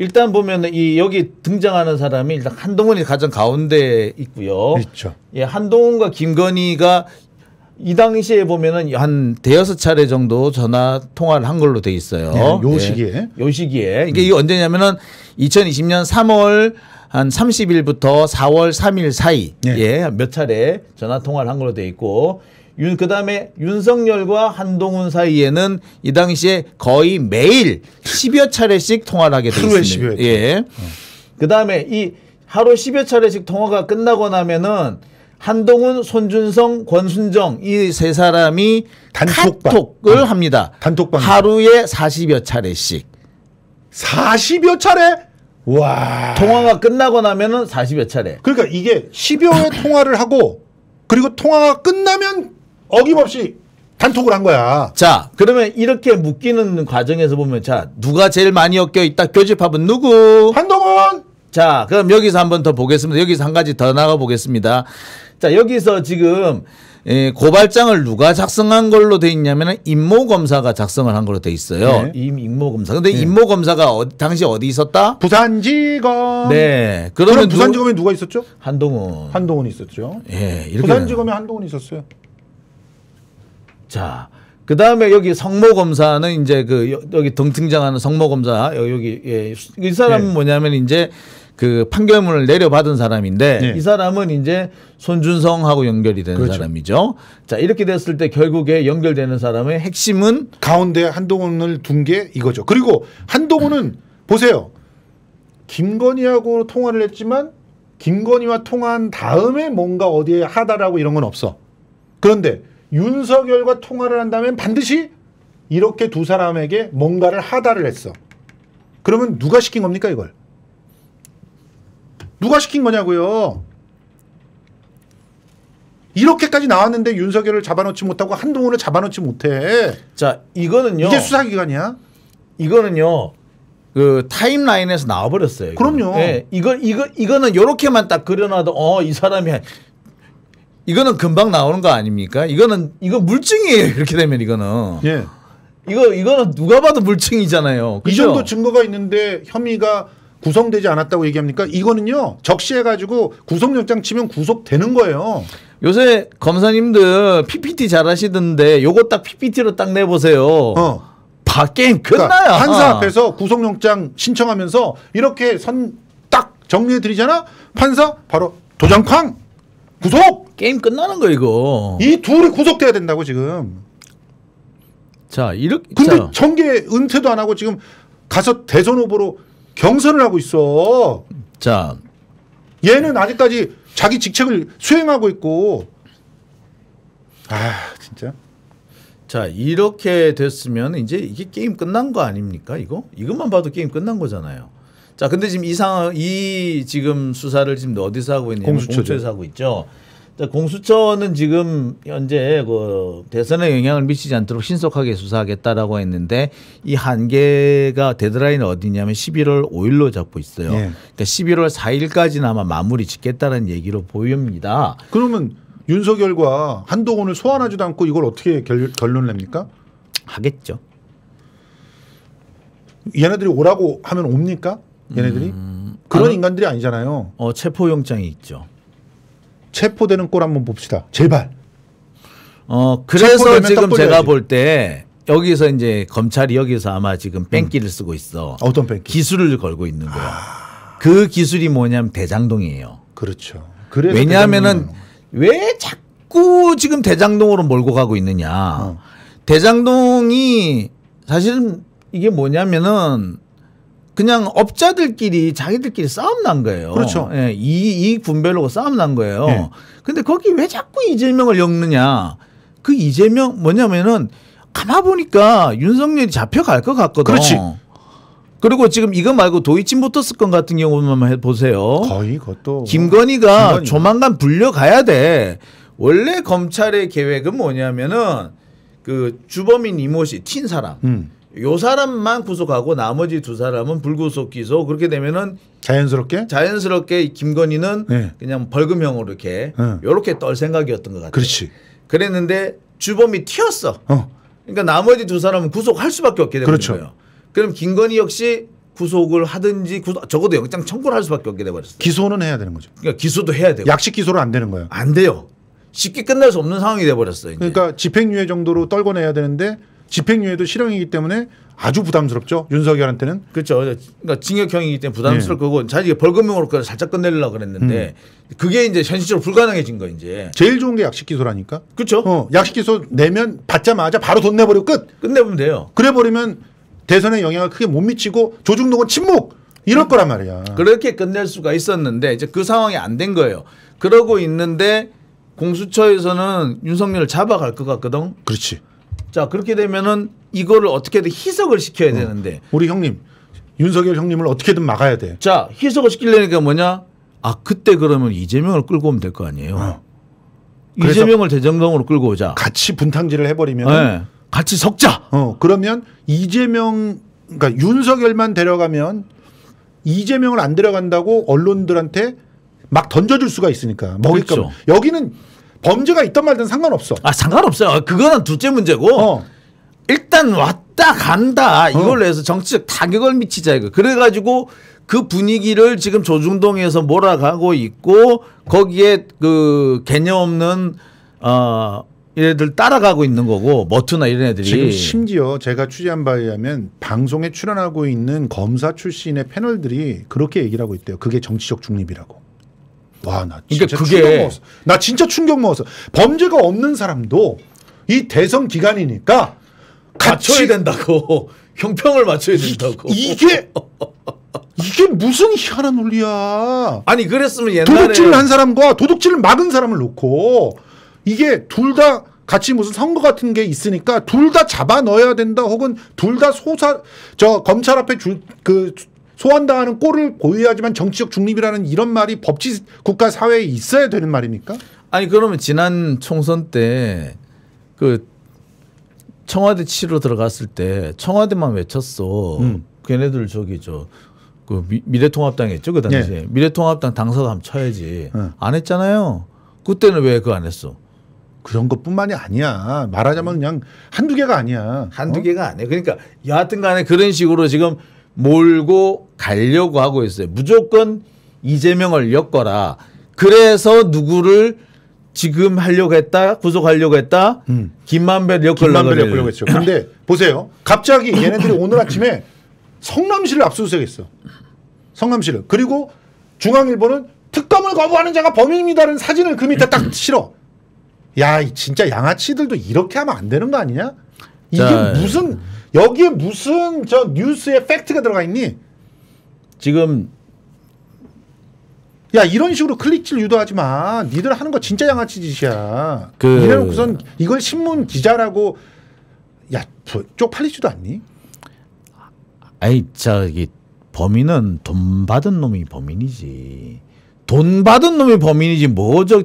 일단 보면은 이 여기 등장하는 사람이 일단 한동훈이 가장 가운데 있고요. 그죠 예, 한동훈과 김건희가 이 당시에 보면은 한 대여섯 차례 정도 전화 통화를 한 걸로 돼 있어요. 네, 요 시기에. 예, 요 시기에. 이게 음. 이게 언제냐면은 2020년 3월 한 30일부터 4월 3일 사이 네. 예몇 차례 전화 통화를 한 걸로 돼 있고 윤 그다음에 윤석열과 한동훈 사이에는 이 당시에 거의 매일 10여 차례씩 통화를 하게 돼 있습니다. 예. 네. 어. 그다음에 이 하루 10여 차례씩 통화가 끝나고 나면은 한동훈, 손준성, 권순정 이 세 사람이 단톡방. 카톡을 음. 합니다. 단톡방 하루에 40여 차례씩. 40여 차례? 와. 통화가 끝나고 나면은 40여 차례. 그러니까 이게 10여 회 통화를 하고 그리고 통화가 끝나면 어김없이 단톡을 한 거야. 자, 그러면 이렇게 묶이는 과정에서 보면 자, 누가 제일 많이 엮여 있다? 교집합은 누구? 한동훈! 자, 그럼 여기서 한 번 더 보겠습니다. 여기서 한 가지 더 나가 보겠습니다. 자, 여기서 지금 예, 고발장을 누가 작성한 걸로 돼 있냐면은 임모 검사가 작성을 한 걸로 돼 있어요. 네. 임모 검사. 근데 네. 임모 검사가 어, 당시 어디 있었다? 부산지검. 네. 그러면 그럼 부산지검에 누, 가 있었죠? 한동훈. 한동훈 있었죠. 예. 이렇게 부산지검에 한동훈 있었어요. 자. 그 다음에 여기 성모 검사는 이제 그 여기 등등장하는 성모 검사 여기 예. 이 사람은 네. 뭐냐면 이제 그 판결문을 내려받은 사람인데 네. 이 사람은 이제 손준성하고 연결이 되는 그렇죠. 사람이죠. 자 이렇게 됐을 때 결국에 연결되는 사람의 핵심은 가운데 한동훈을 둔 게 이거죠. 그리고 한동훈은 음. 보세요. 김건희하고 통화를 했지만 김건희와 통화한 다음에 뭔가 어디에 하다라고 이런 건 없어. 그런데 윤석열과 통화를 한다면 반드시 이렇게 두 사람에게 뭔가를 하다를 했어. 그러면 누가 시킨 겁니까 이걸? 누가 시킨 거냐고요. 이렇게까지 나왔는데 윤석열을 잡아놓지 못하고 한동훈을 잡아놓지 못해. 자, 이거는요. 이게 수사기관이야. 이거는요. 그 타임라인에서 나와버렸어요. 이거 그럼요. 예, 이거 이거 이거는 요렇게만 딱 그려놔도 어 이 사람이 이거는 금방 나오는 거 아닙니까? 이거는 이거 물증이에요. 이렇게 되면 이거는. 예. 이거 이거는 누가 봐도 물증이잖아요. 그렇이 정도 증거가 있는데 혐의가 구성되지 않았다고 얘기합니까? 이거는요 적시해가지고 구속영장 치면 구속되는 거예요. 요새 검사님들 PPT 잘하시던데 요거 딱 PPT로 딱 내보세요. 어. 바 게임 그러니까 끝나요. 그러니까 판사 앞에서 구속영장 신청하면서 이렇게 선 딱 정리해 드리잖아. 판사 바로 도장쾅 구속 게임 끝나는 거 이거. 이 둘이 구속돼야 된다고 지금. 자 이렇게. 근데 전 정계 은퇴도 안 하고 지금 가서 대선 후보로 경선을 하고 있어. 자. 얘는 아직까지 자기 직책을 수행하고 있고. 아, 진짜. 자, 이렇게 됐으면 이제 이게 게임 끝난 거 아닙니까? 이거? 이것만 봐도 게임 끝난 거잖아요. 자, 근데 지금 이 상황, 이 지금 수사를 지금 어디서 하고 있냐면 공수처에서 하고 있죠. 자, 공수처는 지금 현재 그 대선에 영향을 미치지 않도록 신속하게 수사하겠다라고 했는데 이 한계가 데드라인 어디냐면 11월 5일로 잡고 있어요. 네. 그러니까 11월 4일까지는 아마 마무리 짓겠다는 얘기로 보입니다. 그러면 윤석열과 한동훈을 소환하지도 않고 이걸 어떻게 결, 결론을 냅니까? 하겠죠. 얘네들이 오라고 하면 옵니까? 얘네들이? 음... 그런 인간들이 아니잖아요. 어, 체포영장이 있죠. 체포되는 꼴 한번 봅시다. 제발. 어 그래서 지금 제가 볼 때 여기서 이제 검찰이 여기서 아마 지금 뺑기를 음. 쓰고 있어. 어떤 뺑기? 기술을 걸고 있는 거야. 아... 그 기술이 뭐냐면 대장동이에요. 그렇죠. 왜냐하면은 왜 자꾸 지금 대장동으로 몰고 가고 있느냐. 어. 대장동이 사실 이게 뭐냐면은 그냥 업자들끼리 자기들끼리 싸움 난 거예요. 그렇죠. 예, 이, 이 분별로 싸움 난 거예요. 예. 근데 거기 왜 자꾸 이재명을 엮느냐. 그 이재명 뭐냐면은 가만 보니까 윤석열이 잡혀갈 것 같거든. 그렇지. 그리고 지금 이거 말고 도이치모터 스건 같은 경우만 해 보세요. 거의 그것도 김건희가 김건희. 조만간 불려가야 돼. 원래 검찰의 계획은 뭐냐면은 그 주범인 이모 씨튄 사람. 음. 요 사람만 구속하고 나머지 두 사람은 불구속 기소 그렇게 되면은 자연스럽게 자연스럽게 김건희는 네. 그냥 벌금형으로 이렇게 네. 요렇게 떨 생각이었던 것 같아요. 그렇지. 그랬는데 주범이 튀었어. 어. 그러니까 나머지 두 사람은 구속할 수밖에 없게 되는 그렇죠. 거예요. 그럼 김건희 역시 구속을 하든지 구속, 아, 적어도 영장 청구를 할 수밖에 없게 돼버렸어요. 기소는 해야 되는 거죠. 그러니까 기소도 해야 돼요. 약식 기소는안 되는 거예요. 안 돼요. 쉽게 끝날 수 없는 상황이 돼버렸어요. 이제. 그러니까 집행유예 정도로 떨궈내야 되는데 집행유예도 실형이기 때문에 아주 부담스럽죠. 윤석열한테는. 그렇죠. 그러니까 징역형이기 때문에 부담스러울 네. 거고 자기가 벌금형으로 그걸 살짝 끝내려고 그랬는데 음. 그게 이제 현실적으로 불가능해진 거 이제. 제일 좋은 게 약식 기소라니까. 그렇죠. 어, 약식 기소 내면 받자마자 바로 돈 내버리고 끝. 끝내면 돼요. 그래 버리면 대선에 영향을 크게 못 미치고 조중동은 침묵 이럴 거란 말이야. 그렇게 끝낼 수가 있었는데 이제 그 상황이 안 된 거예요. 그러고 있는데 공수처에서는 윤석열을 잡아갈 것 같거든. 그렇지. 자 그렇게 되면은 이거를 어떻게든 희석을 시켜야 어. 되는데 우리 형님 윤석열 형님을 어떻게든 막아야 돼. 자 희석을 시키려니까 뭐냐? 아 그때 그러면 이재명을 끌고 오면 될 거 아니에요. 어. 이재명을 대정동으로 끌고 오자. 같이 분탕질을 해버리면 네. 같이 석자어 그러면 이재명 그러니까 윤석열만 데려가면 이재명을 안 데려간다고 언론들한테 막 던져줄 수가 있으니까 먹잇 그렇죠. 여기는 범죄가 있던 말든 상관없어. 아 상관없어요. 그거는 둘째 문제고 어. 일단 왔다 간다 어. 이걸로 해서 정치적 타격을 미치자 이거. 그래가지고 그 분위기를 지금 조중동에서 몰아가고 있고 거기에 그 개념 없는 어 얘들 따라가고 있는 거고 머트나 이런 애들이 지금 심지어 제가 취재한 바에 의하면 방송에 출연하고 있는 검사 출신의 패널들이 그렇게 얘기를 하고 있대요. 그게 정치적 중립이라고. 와, 나 그러니까 진짜 그러니까 그게... 충격 먹었어. 나 진짜 충격 먹었어. 범죄가 없는 사람도 이 대선 기간이니까 같이... 맞춰야 된다고 형평을 맞춰야 된다고 이, 게 이게 무슨 희한한 논리야? 아니 그랬으면 옛날에 도둑질을 한 사람과 도둑질을 막은 사람을 놓고 이게 둘 다 같이 무슨 선거 같은 게 있으니까 둘 다 잡아 넣어야 된다 혹은 둘 다 소사 저 검찰 앞에 줄그 소환당하는 꼴을 보유하지만 정치적 중립이라는 이런 말이 법치 국가 사회에 있어야 되는 말입니까? 아니 그러면 지난 총선 때 그 청와대 치러 들어갔을 때 청와대만 외쳤어. 음. 걔네들 저기 저그 미래통합당 했죠 그 당시에 네. 미래통합당 당사도 한번 쳐야지 네. 안 했잖아요. 그때는 왜 그 안 했어? 그런 것뿐만이 아니야. 말하자면 그냥 한두 개가 아니야. 한두 어? 개가 아니야. 그러니까 여하튼 간에 그런 식으로 지금 몰고 가려고 하고 있어요. 무조건 이재명을 엮어라. 그래서 누구를 지금 하려고 했다, 구속하려고 했다, 음. 김만배를 엮으려고, 김만배 엮으려고 했죠. 근데 보세요. 갑자기 얘네들이 오늘 아침에 성남시를 압수수색했어. 성남시를. 그리고 중앙일보는 특검을 거부하는 자가 범인입니다라는 사진을 그 밑에 딱 실어. 야, 진짜 양아치들도 이렇게 하면 안 되는 거 아니냐? 이게 자, 무슨 여기에 무슨 저 뉴스에 팩트가 들어가 있니? 지금 야 이런 식으로 클릭질 유도하지 마. 니들 하는 거 진짜 양아치 짓이야. 그... 이래놓고선 이걸 신문 기자라고 야 쪽팔리지도 않니? 아이 저기 범인은 돈 받은 놈이 범인이지. 돈 받은 놈이 범인이지 뭐저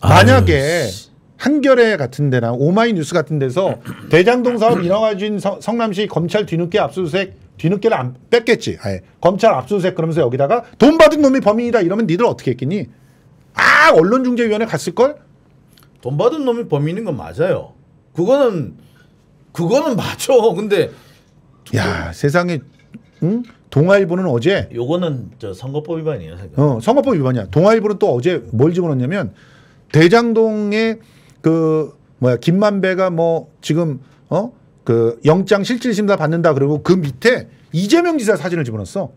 만약에 아유, 한겨레 같은 데나 오마이뉴스 같은 데서 대장동 사업 인허가 준 성남시 검찰 뒤늦게 압수수색 뒤늦게를 안 뺐겠지. 아예. 검찰 압수수색 그러면서 여기다가 돈 받은 놈이 범인이다 이러면 니들 어떻게 했겠니? 아 언론중재위원회 갔을걸? 돈 받은 놈이 범인인 건 맞아요. 그거는 그거는 맞죠 근데 야 세상에 응? 동아일보는 어제 요거는 저 선거법 위반이에요. 어 선거법 위반이야. 동아일보는 또 어제 뭘 집어넣냐면 대장동의 그 뭐야 김만배가 뭐 지금 어그 영장 실질 심사 받는다 그러고 그 밑에 이재명 지사 사진을 집어넣었어.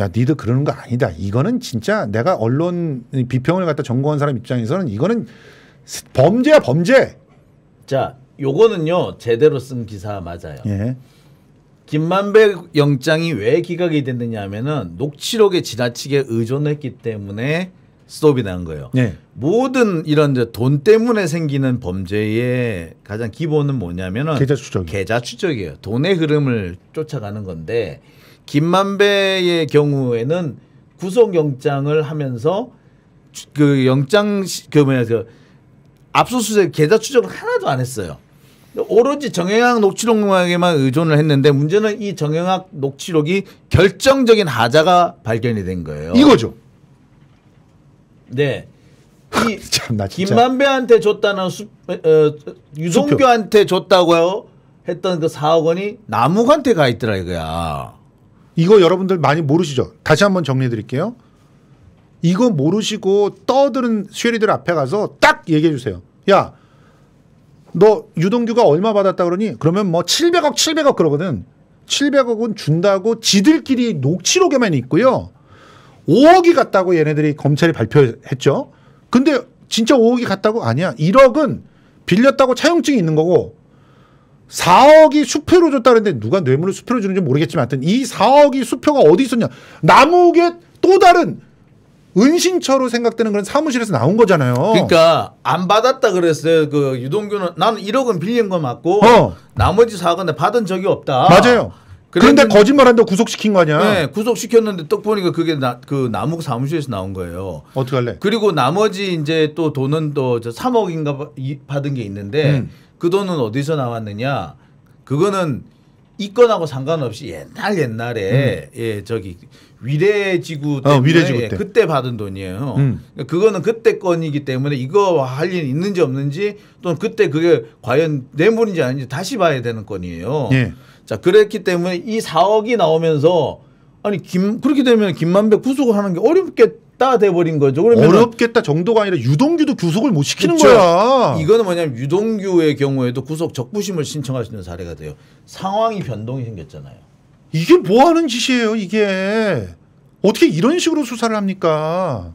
야, 니들 그러는 거 아니다. 이거는 진짜 내가 언론 비평을 갖다 전공한 사람 입장에서는 이거는 범죄야 범죄. 자, 요거는요 제대로 쓴 기사 맞아요. 예. 김만배 영장이 왜 기각이 됐느냐면은 하 녹취록에 지나치게 의존했기 때문에 스톱이 나 거예요. 네. 모든 이런 돈 때문에 생기는 범죄의 가장 기본은 뭐냐면은 계좌 추적. 계좌 추적이에요. 돈의 흐름을 쫓아가는 건데 김만배의 경우에는 구속 영장을 하면서 그 영장 그 뭐냐 그 압수수색 계좌 추적을 하나도 안 했어요. 오로지 정영학 녹취록에만 의존을 했는데 문제는 이 정영학 녹취록이 결정적인 하자가 발견이 된 거예요. 이거죠. 네. 이 참나 진 김만배한테 줬다는 수, 어, 유동규한테 줬다고요 했던 그 4억 원이 남욱한테 가 있더라 이거야. 이거 여러분들 많이 모르시죠? 다시 한번 정리해 드릴게요. 이거 모르시고 떠드는 쉐리들 앞에 가서 딱 얘기해 주세요. 야, 너 유동규가 얼마 받았다 그러니? 그러면 뭐 700억, 700억 그러거든. 700억은 준다고 지들끼리 녹취록에만 있고요. 5억이 갔다고 얘네들이 검찰이 발표했죠. 근데 진짜 5억이 갔다고 아니야. 1억은 빌렸다고 차용증이 있는 거고 4억이 수표로 줬다는데 누가 뇌물을 수표로 주는지 모르겠지만 하여튼 이 4억이 수표가 어디 있었냐. 나무게 또 다른 은신처로 생각되는 그런 사무실에서 나온 거잖아요. 그러니까 안 받았다 그랬어요. 그 유동규는 나는 1억은 빌린 거 맞고 어. 나머지 4억은 받은 적이 없다. 맞아요. 그런데 거짓말한다고 구속시킨 거냐 네, 구속시켰는데 떡 보니까 그게 나, 그 나무 사무실에서 나온 거예요. 어떻게 할래? 그리고 나머지 이제 또 돈은 또 저 3억인가 받은 게 있는데 음. 그 돈은 어디서 나왔느냐? 그거는 이건하고 상관없이 옛날 옛날에 음. 예 저기 위례지구 어, 때문에 어, 위례지구 예, 때. 그때 받은 돈이에요. 음. 그러니까 그거는 그때 건이기 때문에 이거 할 일 있는지 없는지 또는 그때 그게 과연 뇌물인지 아닌지 다시 봐야 되는 건이에요. 예. 자, 그랬기 때문에 이 4억이 나오면서 아니 김 그렇게 되면 김만배 구속을 하는 게 어렵겠다 돼버린 거죠. 그러면 어렵겠다 정도가 아니라 유동규도 구속을 못 시키는 그쵸? 거야. 이거는 뭐냐면 유동규의 경우에도 구속 적부심을 신청할 수 있는 사례가 돼요. 상황이 변동이 생겼잖아요. 이게 뭐 하는 짓이에요, 이게. 어떻게 이런 식으로 수사를 합니까?